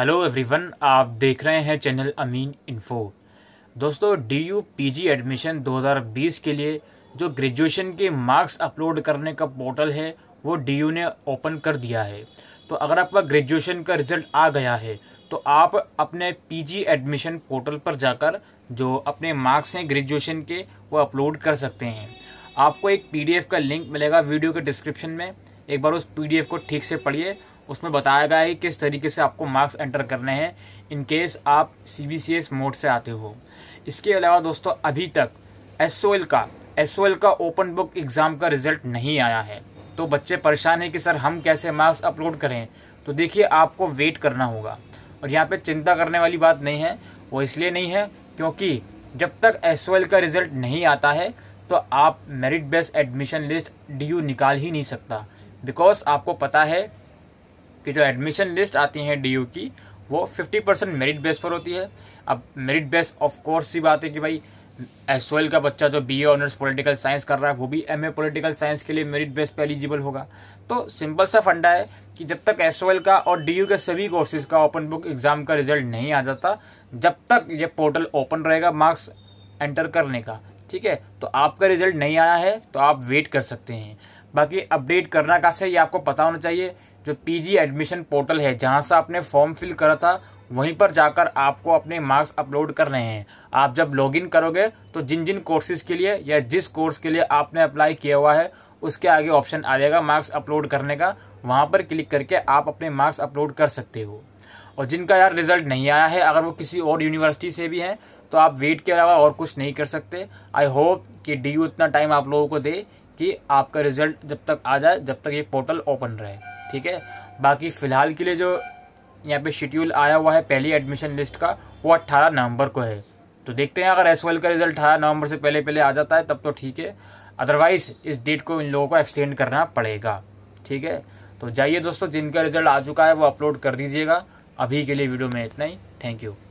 hello everyone आप देख रहे हैं चैनल अमीन इन्फो दोस्तों D U P G admission 2020 के लिए जो ग्रेजुएशन के मार्क्स अपलोड करने का पोर्टल है वो डी यू ने ओपन कर दिया है तो अगर आपका ग्रेजुएशन का रिजल्ट आ गया है तो आप अपने पी जी एडमिशन पोर्टल पर जाकर जो अपने मार्क्स हैं ग्रेजुएशन के वो अपलोड कर सकते हैं आपको एक पी डी एफ का लिंक मिलेगा वीडियो के डिस्क्रिप्शन में एक बार उस पी डी एफ को ठीक से पढ़िए उसमें बताया गया है किस तरीके से आपको मार्क्स एंटर करने हैं इन केस आप C B C S mode से आते हो इसके अलावा दोस्तों अभी तक एस ओ एल का एस ओ एल का ओपन बुक एग्ज़ाम का रिजल्ट नहीं आया है तो बच्चे परेशान हैं कि सर हम कैसे मार्क्स अपलोड करें तो देखिए आपको वेट करना होगा और यहाँ पे चिंता करने वाली बात नहीं है वो इसलिए नहीं है क्योंकि जब तक एस का रिजल्ट नहीं आता है तो आप merit based admission list D U निकाल ही नहीं सकता बिकॉज आपको पता है कि जो एडमिशन लिस्ट आती है डी की वो 50 परसेंट मेरिट बेस पर होती है अब मेरिट बेस ऑफ कोर्स सी बात है कि भाई एस का बच्चा जो बी ऑनर्स पॉलिटिकल साइंस कर रहा है वो भी एम ए पोलिटिकल साइंस के लिए मेरिट बेस पर एलिजिबल होगा तो सिंपल सा फंडा है कि जब तक एस का और डी के सभी कोर्सेज का ओपन बुक एग्जाम का रिजल्ट नहीं आ जाता जब तक ये पोर्टल ओपन रहेगा मार्क्स एंटर करने का ठीक है तो आपका रिजल्ट नहीं आया है तो आप वेट कर सकते हैं बाकी अपडेट करना कैसे से ये आपको पता होना चाहिए जो पीजी एडमिशन पोर्टल है जहां से आपने फॉर्म फिल करा था वहीं पर जाकर आपको अपने मार्क्स अपलोड करने हैं आप जब लॉगिन करोगे तो जिन जिन कोर्सेज के लिए या जिस कोर्स के लिए आपने अप्लाई किया हुआ है उसके आगे ऑप्शन आ जाएगा मार्क्स अपलोड करने का वहाँ पर क्लिक करके आप अपने मार्क्स अपलोड कर सकते हो और जिनका यार रिजल्ट नहीं आया है अगर वो किसी और यूनिवर्सिटी से भी हैं तो आप वेट के अलावा और कुछ नहीं कर सकते आई होप कि डी इतना टाइम आप लोगों को दे कि आपका रिजल्ट जब तक आ जाए जब तक ये पोर्टल ओपन रहे ठीक है बाकी फ़िलहाल के लिए जो यहाँ पे शेड्यूल आया हुआ है पहली एडमिशन लिस्ट का वो अट्ठारह नवंबर को है तो देखते हैं अगर एस का रिजल्ट अठारह नवंबर से पहले पहले आ जाता है तब तो ठीक है अदरवाइज इस डेट को इन लोगों को एक्सटेंड करना पड़ेगा ठीक है तो जाइए दोस्तों जिनका रिजल्ट आ चुका है वो अपलोड कर दीजिएगा अभी के लिए वीडियो में इतना ही थैंक यू